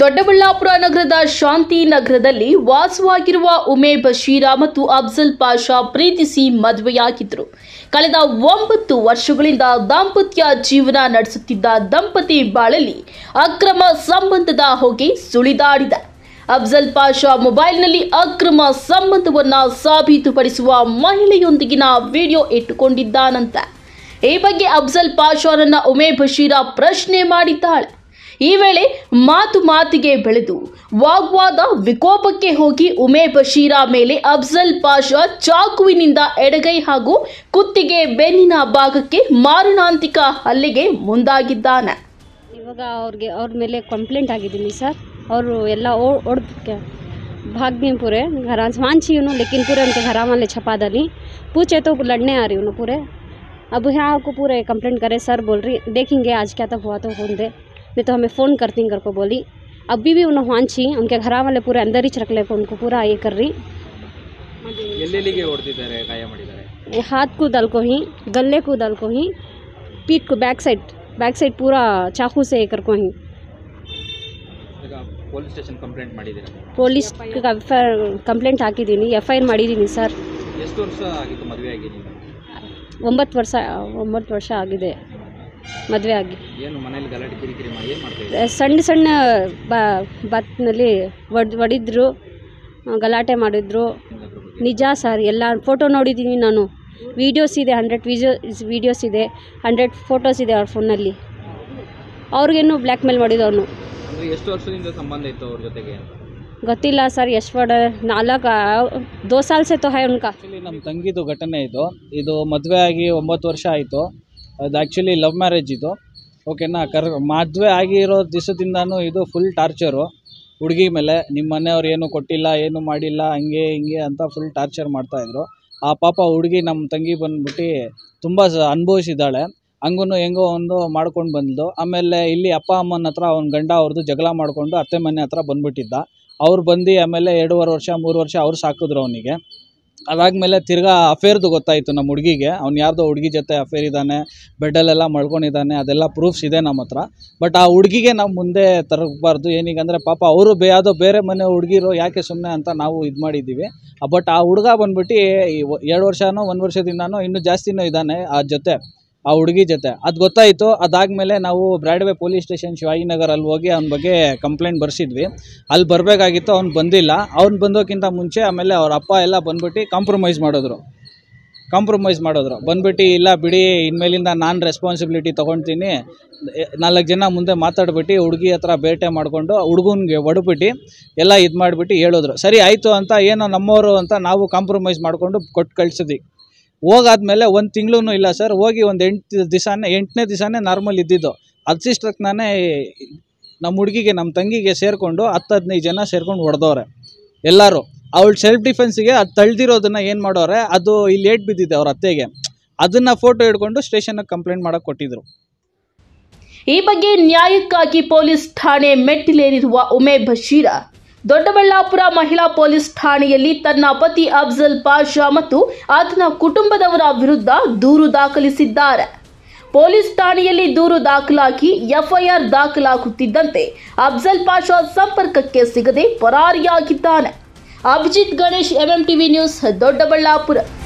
ದೊಡ್ಡಬಳ್ಳಾಪುರ ನಗರದ ಶಾಂತಿ ನಗರದಲ್ಲಿ ವಾಸವಾಗಿರುವ ಉಮೇ ಬಶೀರಾ ಮತ್ತು ಅಫ್ಜಲ್ ಪಾಷಾ ಪ್ರೀತಿಸಿ ಮದುವೆಯಾಗಿದ್ದರು ಕಳೆದ ಒಂಬತ್ತು ವರ್ಷಗಳಿಂದ ದಾಂಪತ್ಯ ಜೀವನ ನಡೆಸುತ್ತಿದ್ದ ದಂಪತಿ ಬಾಳಲ್ಲಿ ಅಕ್ರಮ ಸಂಬಂಧದ ಹೊಗೆ ಸುಳಿದಾಡಿದೆ ಅಫ್ಜಲ್ ಪಾಷಾ ಮೊಬೈಲ್ನಲ್ಲಿ ಅಕ್ರಮ ಸಂಬಂಧವನ್ನು ಸಾಬೀತುಪಡಿಸುವ ಮಹಿಳೆಯೊಂದಿಗಿನ ವಿಡಿಯೋ ಇಟ್ಟುಕೊಂಡಿದ್ದಾನಂತೆ ಈ ಬಗ್ಗೆ ಅಫ್ಜಲ್ ಪಾಷಾರನ್ನ ಉಮೇ ಬಶೀರ ಪ್ರಶ್ನೆ ಮಾಡಿದ್ದಾಳೆ ಈ ವೇಳೆ ಮಾತು ಮಾತಿಗೆ ಬೆಳೆದು ವಾಗ್ವಾದ ವಿಕೋಪಕ್ಕೆ ಹೋಗಿ ಉಮೇ ಬಶೀರ ಮೇಲೆ ಅಫ್ಜಲ್ ಪಾಷಾ ಚಾಕುವಿನಿಂದ ಎಡಗೈ ಹಾಗೂ ಕುತ್ತಿಗೆ ಬೆನ್ನಿನ ಭಾಗಕ್ಕೆ ಮಾರಣಾಂತಿಕ ಹಲ್ಲೆಗೆ ಮುಂದಾಗಿದ್ದಾನೆ ಇವಾಗ ಅವ್ರಿಗೆ ಅವ್ರ ಮೇಲೆ ಕಂಪ್ಲೇಂಟ್ ಆಗಿದ್ದೀನಿ ಸರ್ ಅವರು ಎಲ್ಲ ಓಡ್ಕೆ ಭಾಗ್ಯಂಪುರೆ ಘರ घरान मान छी उन्होंने लेकिन पूरे उनके घरा वाले छपा दली पूछे तो लड़ने आ रही उन्होंने पूरे अब ಕರೆ ಸರ್ ಬೋಲ್ರಿ कंप्लेंट करे बोल नहीं तो हमें फ़ोन करती घर को बोली अभी भी उन्हें वाँची उनके घर वाले पूरे अंदर ही चरकले उनको पूरा ये कर रही हाथ को दल को ही गले को दल को ही पीठ को बैक साइड बैक साइड पूरा चाकू से कर को ही ಪೊಲೀಸ್ ಸ್ಟೇಷನ್ ಕಂಪ್ಲೇಂಟ್ ಮಾಡಿದ್ದೀರಾ ಪೊಲೀಸ್ ಕಂಪ್ಲೇಂಟ್ ಹಾಕಿದ್ದೀನಿ ಎಫ್ सर ಆರ್ ಮಾಡಿದ್ದೀನಿ ಮದುವೆ ಆಗಿ ಸಣ್ಣ ಸಣ್ಣ ಬಾ ಬತ್ನಲ್ಲಿ ಒಡ್ ಒಡಿದ್ರು ಗಲಾಟೆ ಮಾಡಿದ್ರು ನಿಜ ಸರ್ ಎಲ್ಲ ಫೋಟೋ ನೋಡಿದ್ದೀನಿ ನಾನು ವೀಡಿಯೋಸ್ ಇದೆ ಹಂಡ್ರೆಡ್ ವಿಡಿಯೋಸ್ ವೀಡಿಯೋಸ್ ಇದೆ ಹಂಡ್ರೆಡ್ ಫೋಟೋಸ್ ಇದೆ ಅವ್ರ ಫೋನಲ್ಲಿ ಅವ್ರಿಗೇನು ಬ್ಲ್ಯಾಕ್ ಮೇಲ್ ಮಾಡಿದ್ದು ಅವನು ಎಷ್ಟು ವರ್ಷದಿಂದ ಸಂಬಂಧ ಇತ್ತು ಅವ್ರ ಜೊತೆಗೆ ಗೊತ್ತಿಲ್ಲ ಸರ್ ಎಷ್ಟು ವಡ ನಾಲ್ಕು ದೋಸಾಲ್ಸೆ ತೊಹಾಯ್ ಸೆ ತೋ ನಮ್ಮ ತಂಗಿದು ಘಟನೆ ಇದು ಇದು ಮದುವೆ ಆಗಿ ಒಂಬತ್ತು ವರ್ಷ ಆಯಿತು ಅದು ಆ್ಯಕ್ಚುಲಿ ಲವ್ ಮ್ಯಾರೇಜ್ ಇದು ಓಕೆನಾ ಕರ್ ಮದುವೆ ಆಗಿರೋ ದಿವಸದಿಂದನೂ ಇದು ಫುಲ್ ಟಾರ್ಚರು ಹುಡುಗಿ ಮೇಲೆ ನಿಮ್ಮ ಮನೆಯವ್ರು ಏನು ಕೊಟ್ಟಿಲ್ಲ ಏನು ಮಾಡಿಲ್ಲ ಹಂಗೆ ಹಿಂಗೆ ಅಂತ ಫುಲ್ ಟಾರ್ಚರ್ ಮಾಡ್ತಾಯಿದ್ರು ಆ ಪಾಪ ಹುಡುಗಿ ನಮ್ಮ ತಂಗಿ ಬಂದ್ಬಿಟ್ಟು ತುಂಬ ಸ ಅನುಭವಿಸಿದ್ದಾಳೆ ಹಂಗೂ ಹೆಂಗೋ ಒಂದು ಮಾಡ್ಕೊಂಡು ಬಂದ್ಲು ಆಮೇಲೆ ಇಲ್ಲಿ ಅಪ್ಪ ಅಮ್ಮನ ಹತ್ರ ಅವ್ನ ಗಂಡ ಅವ್ರದ್ದು ಜಗಳ ಮಾಡಿಕೊಂಡು ಅತ್ತೆ ಮನೆ ಹತ್ರ ಬಂದುಬಿಟ್ಟಿದ್ದ ಅವ್ರು ಬಂದು ಆಮೇಲೆ ಎರಡೂವರೆ ವರ್ಷ ಮೂರು ವರ್ಷ ಅವ್ರು ಸಾಕಿದ್ರು ಅವನಿಗೆ ಅದಾದಮೇಲೆ ತಿರ್ಗಾ ಅಫೇರ್ದು ಗೊತ್ತಾಯಿತು ನಮ್ಮ ಹುಡುಗಿಗೆ ಅವ್ನು ಯಾರ್ದೋ ಹುಡುಗಿ ಜೊತೆ ಅಫೇರ್ ಇದ್ದಾನೆ ಬೆಡ್ಡಲ್ಲೆಲ್ಲ ಮಳ್ಕೊಂಡಿದ್ದಾನೆ ಅದೆಲ್ಲ ಪ್ರೂಫ್ಸ್ ಇದೆ ನಮ್ಮ ಹತ್ರ ಬಟ್ ಆ ಹುಡುಗಿಗೆ ನಾವು ಮುಂದೆ ತರಬಾರ್ದು ಏನೀಗಂದರೆ ಪಾಪ ಅವರು ಬೇ ಯಾವುದೋ ಬೇರೆ ಮನೆ ಹುಡುಗಿರು ಯಾಕೆ ಸುಮ್ಮನೆ ಅಂತ ನಾವು ಇದು ಮಾಡಿದ್ದೀವಿ ಬಟ್ ಆ ಹುಡುಗ ಬಂದ್ಬಿಟ್ಟಿ ಎರಡು ವರ್ಷನೋ ಒಂದು ವರ್ಷದಿಂದನೋ ಇನ್ನೂ ಜಾಸ್ತಿನೂ ಇದ್ದಾನೆ ಆ ಜೊತೆ ಆ ಹುಡುಗಿ ಜೊತೆ ಅದು ಗೊತ್ತಾಯಿತು ಅದಾದಮೇಲೆ ನಾವು ಬ್ರಾಡ್ವೆ ಪೊಲೀಸ್ ಸ್ಟೇಷನ್ ನಗರ್ ಅಲ್ಲಿ ಹೋಗಿ ಅವನ ಬಗ್ಗೆ ಕಂಪ್ಲೇಂಟ್ ಬರ್ಸಿದ್ವಿ ಅಲ್ಲಿ ಬರಬೇಕಾಗಿತ್ತು ಅವ್ನು ಬಂದಿಲ್ಲ ಅವ್ನು ಬಂದೋಕ್ಕಿಂತ ಮುಂಚೆ ಆಮೇಲೆ ಅವ್ರ ಅಪ್ಪ ಎಲ್ಲ ಬಂದ್ಬಿಟ್ಟು ಕಾಂಪ್ರಮೈಸ್ ಮಾಡಿದ್ರು ಕಾಂಪ್ರಮೈಸ್ ಮಾಡಿದ್ರು ಬಂದ್ಬಿಟ್ಟು ಇಲ್ಲ ಬಿಡಿ ಇನ್ಮೇಲಿಂದ ನಾನು ರೆಸ್ಪಾನ್ಸಿಬಿಲಿಟಿ ತೊಗೊಳ್ತೀನಿ ನಾಲ್ಕು ಜನ ಮುಂದೆ ಮಾತಾಡ್ಬಿಟ್ಟು ಹುಡುಗಿ ಹತ್ರ ಬೇಟೆ ಮಾಡಿಕೊಂಡು ಹುಡುಗನಿಗೆ ಹೊಡ್ಬಿಟ್ಟು ಎಲ್ಲ ಇದು ಮಾಡಿಬಿಟ್ಟು ಹೇಳಿದ್ರು ಸರಿ ಆಯಿತು ಅಂತ ಏನೋ ನಮ್ಮವರು ಅಂತ ನಾವು ಕಾಂಪ್ರಮೈಸ್ ಮಾಡಿಕೊಂಡು ಕೊಟ್ಟು ಕಳ್ಸಿದ್ವಿ ಹೋಗಾದ್ಮೇಲೆ ಒಂದು ತಿಂಗಳೂ ಇಲ್ಲ ಸರ್ ಹೋಗಿ ಒಂದು ಎಂಟು ದಿವಸನೇ ಎಂಟನೇ ದಿವಸನೇ ನಾರ್ಮಲ್ ಇದ್ದಿದ್ದು ಅಷ್ಟಿಷ್ಟಕ್ಕೆ ನಾನೇ ನಮ್ಮ ಹುಡುಗಿಗೆ ನಮ್ಮ ತಂಗಿಗೆ ಸೇರಿಕೊಂಡು ಹತ್ತು ಹದಿನೈದು ಜನ ಸೇರ್ಕೊಂಡು ಹೊಡೆದವ್ರೆ ಎಲ್ಲರೂ ಅವಳು ಸೆಲ್ಫ್ ಡಿಫೆನ್ಸಿಗೆ ಅದು ತಳ್ದಿರೋದನ್ನು ಏನು ಮಾಡೋರೆ ಅದು ಇಲ್ಲಿ ಏಟ್ ಬಿದ್ದಿದೆ ಅವ್ರ ಅತ್ತೆಗೆ ಅದನ್ನು ಫೋಟೋ ಹಿಡ್ಕೊಂಡು ಸ್ಟೇಷನ್ಗೆ ಕಂಪ್ಲೇಂಟ್ ಮಾಡೋಕೆ ಕೊಟ್ಟಿದ್ರು ಈ ಬಗ್ಗೆ ನ್ಯಾಯಕ್ಕಾಗಿ ಪೊಲೀಸ್ ಠಾಣೆ ಮೆಟ್ಟಿಲೇರಿರುವ ಉಮೇ ಬಶೀರ ದೊಡ್ಡಬಳ್ಳಾಪುರ ಮಹಿಳಾ ಪೊಲೀಸ್ ಠಾಣೆಯಲ್ಲಿ ತನ್ನ ಪತಿ ಅಫ್ಜಲ್ ಪಾಷಾ ಮತ್ತು ಆತನ ಕುಟುಂಬದವರ ವಿರುದ್ಧ ದೂರು ದಾಖಲಿಸಿದ್ದಾರೆ ಪೊಲೀಸ್ ಠಾಣೆಯಲ್ಲಿ ದೂರು ದಾಖಲಾಗಿ ಎಫ್ಐಆರ್ ದಾಖಲಾಗುತ್ತಿದ್ದಂತೆ ಅಫ್ಜಲ್ ಪಾಷಾ ಸಂಪರ್ಕಕ್ಕೆ ಸಿಗದೆ ಪರಾರಿಯಾಗಿದ್ದಾನೆ ಅಭಿಜಿತ್ ಗಣೇಶ್ ಎಂಎಂಟಿವಿ ನ್ಯೂಸ್ ದೊಡ್ಡಬಳ್ಳಾಪುರ